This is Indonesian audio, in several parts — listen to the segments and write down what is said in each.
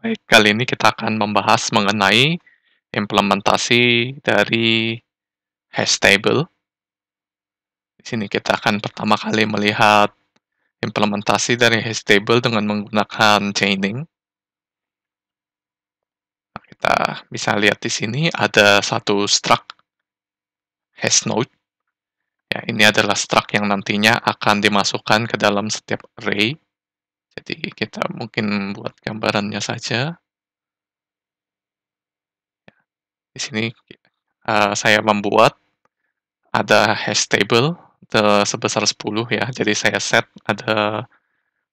Baik, kali ini kita akan membahas mengenai implementasi dari hash table. Di sini kita akan pertama kali melihat implementasi dari hash table dengan menggunakan chaining. Nah, kita bisa lihat di sini ada satu struct hash node. Ya, ini adalah struct yang nantinya akan dimasukkan ke dalam setiap array jadi kita mungkin buat gambarannya saja. Di sini uh, saya membuat ada hash table the, sebesar 10 ya. Jadi saya set ada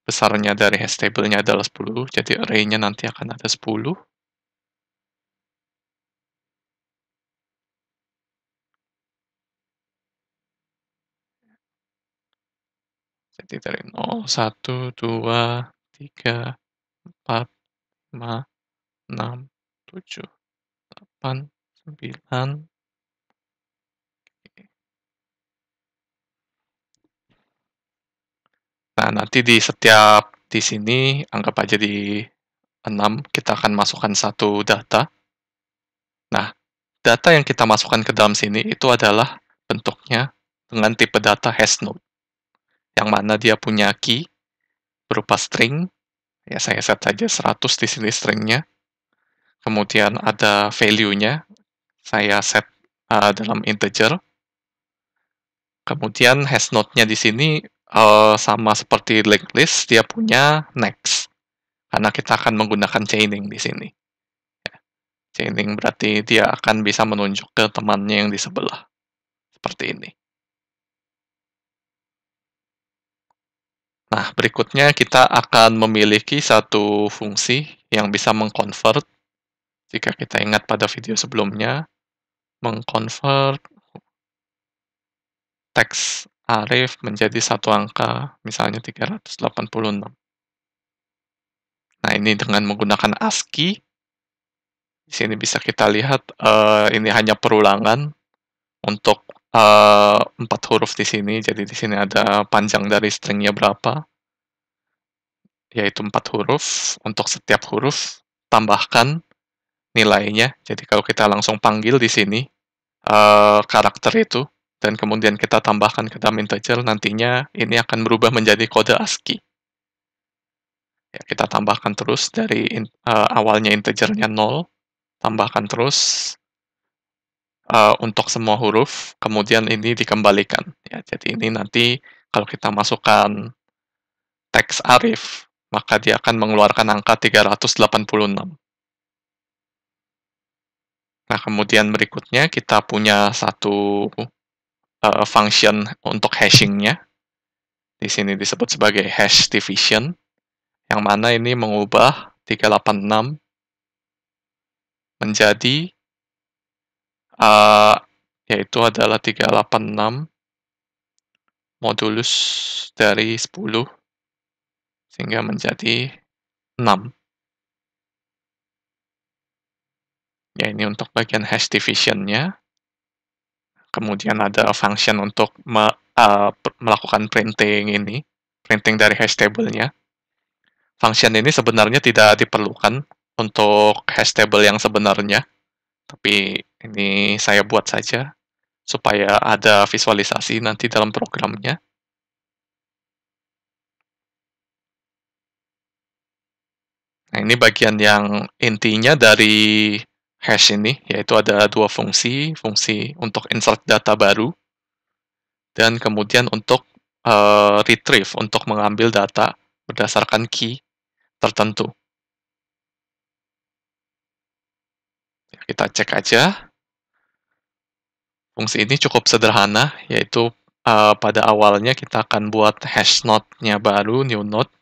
besarnya dari hash table-nya adalah 10. Jadi array-nya nanti akan ada 10. Jadi dari 0, 1, 2, 3, 4, 5, 6, 7, 8, 9, Nah, nanti di setiap di sini, anggap aja di 6, kita akan masukkan satu data. Nah, data yang kita masukkan ke dalam sini itu adalah bentuknya dengan tipe data hash node yang mana dia punya key berupa string. Ya, saya set saja 100 di sini stringnya. Kemudian ada value-nya, saya set uh, dalam integer. Kemudian hash node-nya di sini uh, sama seperti linked list, dia punya next. Karena kita akan menggunakan chaining di sini. Ya, chaining berarti dia akan bisa menunjuk ke temannya yang di sebelah. Seperti ini. Nah, berikutnya kita akan memiliki satu fungsi yang bisa mengkonvert. Jika kita ingat pada video sebelumnya, mengkonvert teks arif menjadi satu angka, misalnya 386. Nah, ini dengan menggunakan ASCII. Di sini bisa kita lihat, uh, ini hanya perulangan untuk uh, empat huruf di sini, jadi di sini ada panjang dari stringnya berapa, yaitu empat huruf. Untuk setiap huruf tambahkan nilainya. Jadi kalau kita langsung panggil di sini uh, karakter itu dan kemudian kita tambahkan ke dalam integer, nantinya ini akan berubah menjadi kode ASCII. Ya, kita tambahkan terus dari in, uh, awalnya integernya 0, tambahkan terus uh, untuk semua huruf, kemudian ini dikembalikan. Ya, jadi ini nanti kalau kita masukkan teks Arif, maka dia akan mengeluarkan angka 386. Nah, kemudian berikutnya kita punya satu uh, function untuk hashingnya. Di sini disebut sebagai hash division, yang mana ini mengubah 386 menjadi uh, yaitu adalah 386 modulus dari 10 sehingga menjadi 6. Ya ini untuk bagian hash division-nya. Kemudian ada function untuk me, uh, melakukan printing ini, printing dari hash table-nya. Function ini sebenarnya tidak diperlukan untuk hash table yang sebenarnya, tapi ini saya buat saja supaya ada visualisasi nanti dalam programnya. Nah, ini bagian yang intinya dari hash ini, yaitu ada dua fungsi, fungsi untuk insert data baru, dan kemudian untuk uh, retrieve, untuk mengambil data berdasarkan key tertentu. Kita cek aja. Fungsi ini cukup sederhana, yaitu uh, pada awalnya kita akan buat hash node-nya baru, new node.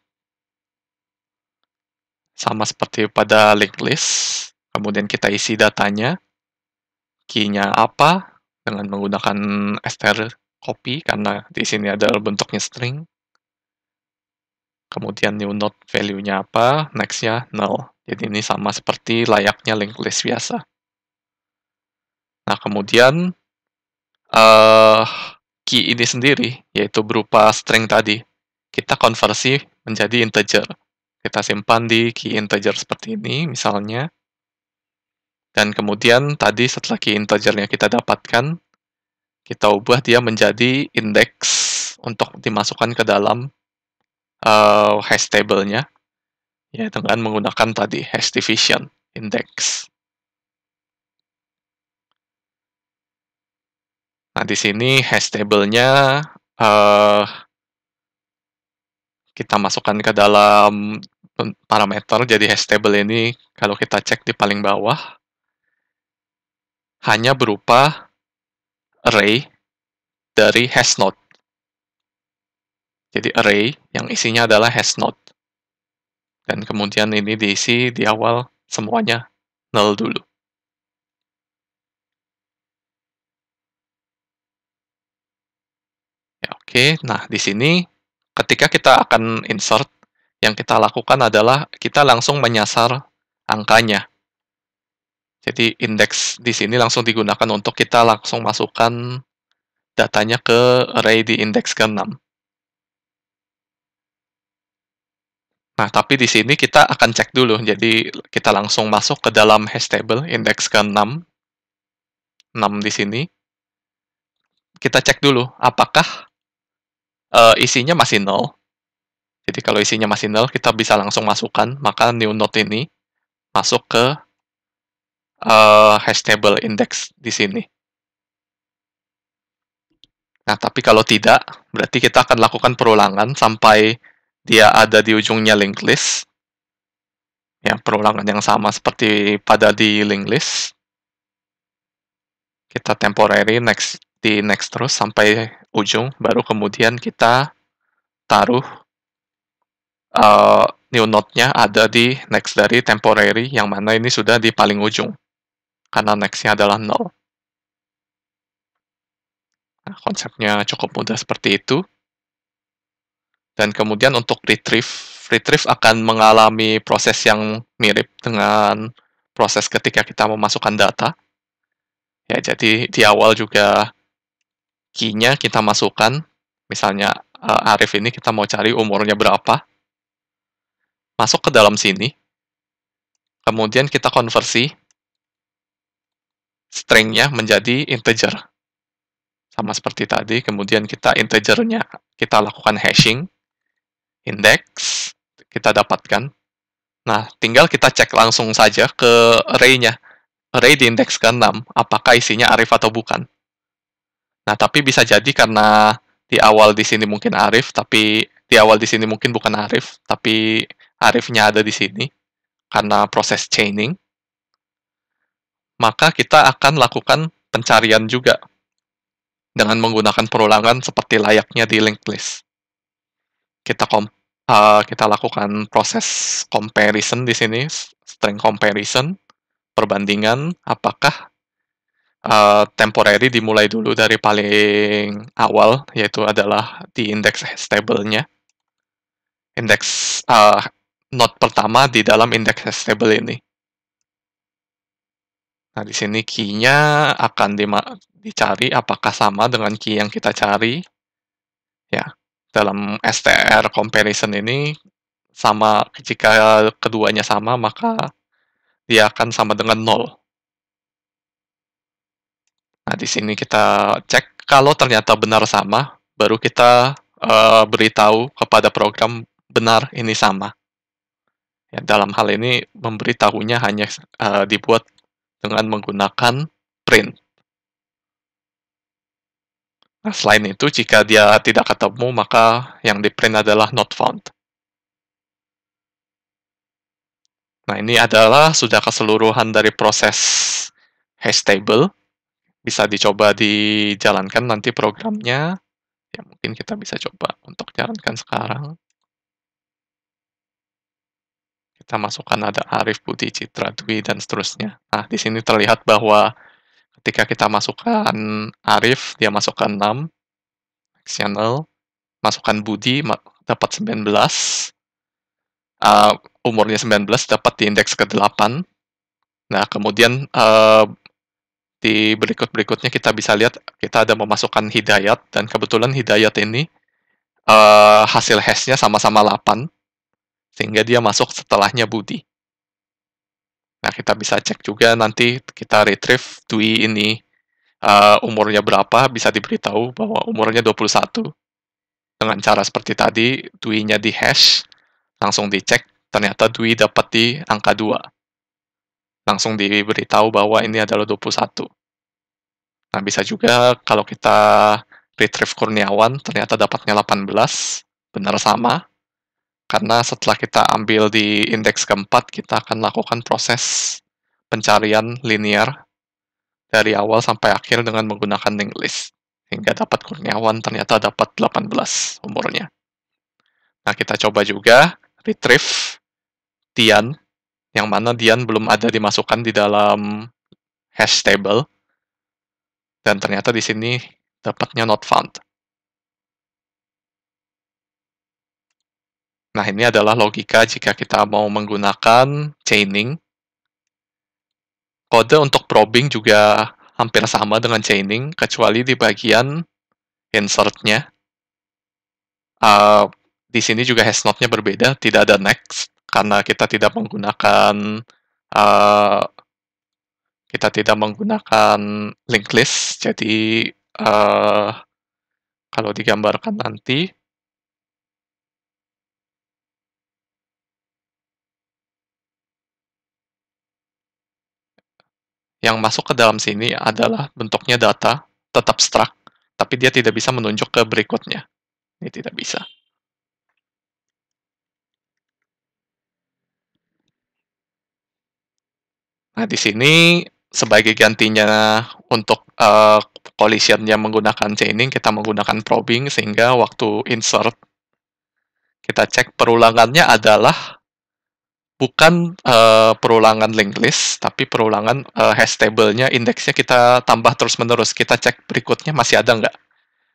Sama seperti pada linked list. Kemudian kita isi datanya. Key-nya apa dengan menggunakan str copy karena di sini ada bentuknya string. Kemudian new node value-nya apa, next-nya null. Jadi ini sama seperti layaknya linked list biasa. Nah, kemudian uh, key ini sendiri, yaitu berupa string tadi, kita konversi menjadi integer. Kita simpan di key integer seperti ini, misalnya. Dan kemudian tadi setelah key integernya kita dapatkan, kita ubah dia menjadi indeks untuk dimasukkan ke dalam uh, hash table-nya, ya dengan menggunakan tadi hash division index. Nah, di sini hash table-nya uh, kita masukkan ke dalam parameter, jadi hash table ini kalau kita cek di paling bawah, hanya berupa array dari hash node. Jadi array yang isinya adalah hash node. Dan kemudian ini diisi di awal semuanya null dulu. Oke, nah di sini ketika kita akan insert, yang kita lakukan adalah kita langsung menyasar angkanya. Jadi indeks di sini langsung digunakan untuk kita langsung masukkan datanya ke array di indeks ke-6. Nah, tapi di sini kita akan cek dulu. Jadi kita langsung masuk ke dalam hash table indeks ke-6. 6 di sini. Kita cek dulu apakah uh, isinya masih nol. Jadi kalau isinya masih nol, kita bisa langsung masukkan, maka new node ini masuk ke uh, hash table index di sini. Nah, tapi kalau tidak, berarti kita akan lakukan perulangan sampai dia ada di ujungnya linked list. Ya, perulangan yang sama seperti pada di linked list. Kita temporary next di next terus sampai ujung, baru kemudian kita taruh uh, new node-nya ada di next dari temporary, yang mana ini sudah di paling ujung, karena next-nya adalah null. Nah, konsepnya cukup mudah seperti itu. Dan kemudian untuk retrieve, retrieve akan mengalami proses yang mirip dengan proses ketika kita memasukkan data. Ya, jadi di awal juga key-nya kita masukkan, misalnya uh, Arif ini kita mau cari umurnya berapa, masuk ke dalam sini, kemudian kita konversi stringnya menjadi integer. Sama seperti tadi, kemudian kita integernya, kita lakukan hashing, index, kita dapatkan. Nah, tinggal kita cek langsung saja ke array-nya. Array di indeks ke-6, apakah isinya arif atau bukan. Nah, tapi bisa jadi karena di awal di sini mungkin Arif, tapi di awal di sini mungkin bukan Arif, tapi Arifnya ada di sini karena proses chaining. Maka kita akan lakukan pencarian juga dengan menggunakan perulangan seperti layaknya di linked list. Kita kom uh, kita lakukan proses comparison di sini, string comparison, perbandingan apakah uh, temporary dimulai dulu dari paling awal yaitu adalah di indeks stable-nya. Indeks uh, node pertama di dalam indeks stable ini. Nah, di sini key-nya akan dicari apakah sama dengan key yang kita cari. Ya, dalam STR comparison ini sama jika keduanya sama maka dia akan sama dengan nol Nah, di sini kita cek kalau ternyata benar sama, baru kita uh, beritahu kepada program benar ini sama. Ya, dalam hal ini memberitahunya hanya uh, dibuat dengan menggunakan print. Nah, selain itu, jika dia tidak ketemu, maka yang di-print adalah not found. Nah, ini adalah sudah keseluruhan dari proses hash table bisa dicoba dijalankan nanti programnya. Ya mungkin kita bisa coba untuk jalankan sekarang. Kita masukkan ada Arif Budi Citra Dwi dan seterusnya. Nah, di sini terlihat bahwa ketika kita masukkan Arif, dia masukkan 6 channel, masukkan Budi dapat 19. Uh, ah, umurnya 19 dapat diindeks ke-8. Nah, kemudian uh, di berikut-berikutnya kita bisa lihat kita ada memasukkan hidayat dan kebetulan hidayat ini uh, hasil hashnya sama-sama 8 sehingga dia masuk setelahnya Budi. Nah, kita bisa cek juga nanti kita retrieve Dwi ini uh, umurnya berapa, bisa diberitahu bahwa umurnya 21. Dengan cara seperti tadi, Dwi-nya di hash, langsung dicek, ternyata Dwi dapat di angka 2 langsung diberitahu bahwa ini adalah 21. Nah, bisa juga kalau kita retrieve Kurniawan, ternyata dapatnya 18, benar sama. Karena setelah kita ambil di indeks keempat, kita akan lakukan proses pencarian linear dari awal sampai akhir dengan menggunakan linked list. Hingga dapat Kurniawan, ternyata dapat 18 umurnya. Nah, kita coba juga retrieve Tian yang mana Dian belum ada dimasukkan di dalam hash table. Dan ternyata di sini dapatnya not found. Nah, ini adalah logika jika kita mau menggunakan chaining. Kode untuk probing juga hampir sama dengan chaining, kecuali di bagian insert-nya. Uh, di sini juga hash nya berbeda, tidak ada next karena kita tidak menggunakan uh, kita tidak menggunakan link list jadi uh, kalau digambarkan nanti yang masuk ke dalam sini adalah bentuknya data tetap struct tapi dia tidak bisa menunjuk ke berikutnya ini tidak bisa Nah, di sini sebagai gantinya untuk uh, eh, yang menggunakan chaining, kita menggunakan probing sehingga waktu insert kita cek perulangannya adalah bukan uh, perulangan linked list, tapi perulangan uh, hash table-nya indeksnya kita tambah terus-menerus. Kita cek berikutnya masih ada nggak?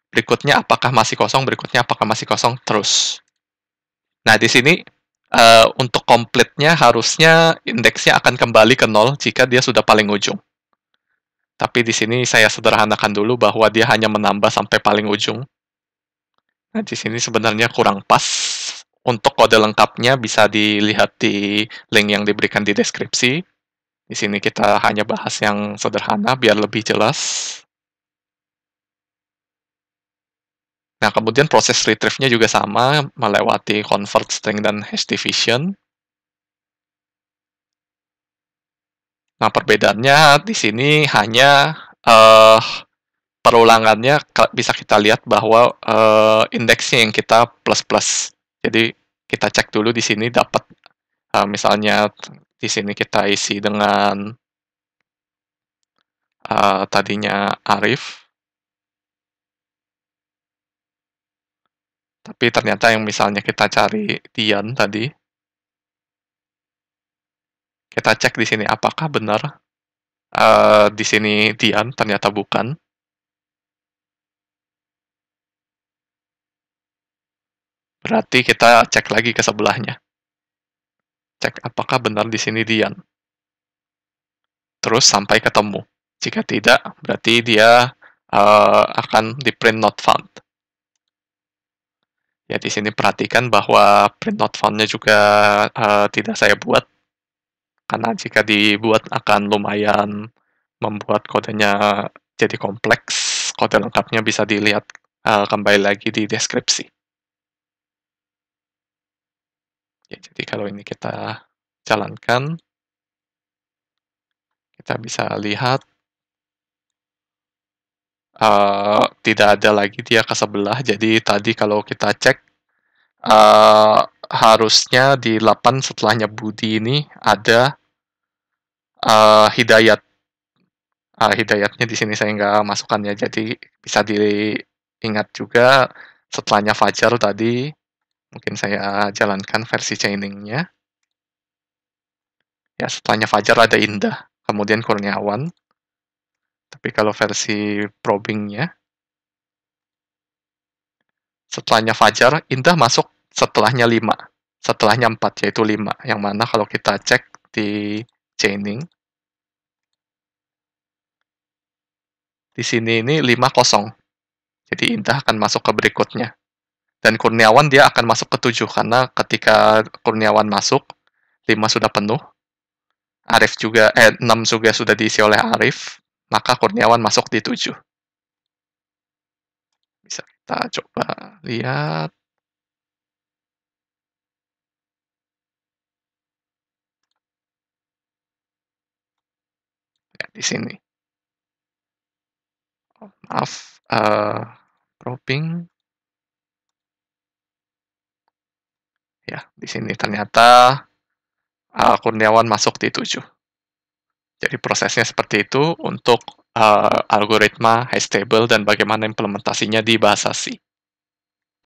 Berikutnya apakah masih kosong? Berikutnya apakah masih kosong? Terus. Nah, di sini Eh, untuk komplitnya harusnya indeksnya akan kembali ke nol jika dia sudah paling ujung. Tapi di sini saya sederhanakan dulu bahwa dia hanya menambah sampai paling ujung. Nah, di sini sebenarnya kurang pas. Untuk kode lengkapnya bisa dilihat di link yang diberikan di deskripsi. Di sini kita hanya bahas yang sederhana biar lebih jelas. Nah, kemudian proses retrieve-nya juga sama, melewati convert string dan hash division. Nah, perbedaannya di sini hanya uh, perulangannya bisa kita lihat bahwa uh, eh, indeksnya yang kita plus-plus. Jadi, kita cek dulu di sini dapat uh, misalnya di sini kita isi dengan uh, tadinya Arif Tapi ternyata yang misalnya kita cari Tian tadi, kita cek di sini apakah benar uh, di sini Tian ternyata bukan. Berarti kita cek lagi ke sebelahnya. Cek apakah benar di sini Dian. Terus sampai ketemu. Jika tidak, berarti dia uh, akan di print not found. Ya di sini perhatikan bahwa print not found juga uh, tidak saya buat karena jika dibuat akan lumayan membuat kodenya jadi kompleks. Kode lengkapnya bisa dilihat uh, kembali lagi di deskripsi. Ya, jadi kalau ini kita jalankan, kita bisa lihat uh, tidak ada lagi dia ke sebelah. Jadi tadi kalau kita cek uh, harusnya di 8 setelahnya Budi ini ada uh, Hidayat. Uh, hidayatnya di sini saya nggak masukkannya, jadi bisa diingat juga setelahnya Fajar tadi. Mungkin saya jalankan versi chainingnya. Ya, setelahnya Fajar ada Indah, kemudian Kurniawan, tapi kalau versi probingnya, setelahnya fajar, indah masuk setelahnya 5. Setelahnya 4, yaitu 5. Yang mana kalau kita cek di chaining, di sini ini 5 kosong. Jadi indah akan masuk ke berikutnya. Dan kurniawan dia akan masuk ke 7, karena ketika kurniawan masuk, 5 sudah penuh. Arif juga, eh, 6 juga sudah diisi oleh Arif maka Kurniawan masuk di 7. Bisa kita coba lihat. Ya, di sini. Oh, maaf, uh, probing. Ya, di sini ternyata uh, Kurniawan masuk di 7. Jadi prosesnya seperti itu untuk uh, algoritma high stable dan bagaimana implementasinya di bahasa C.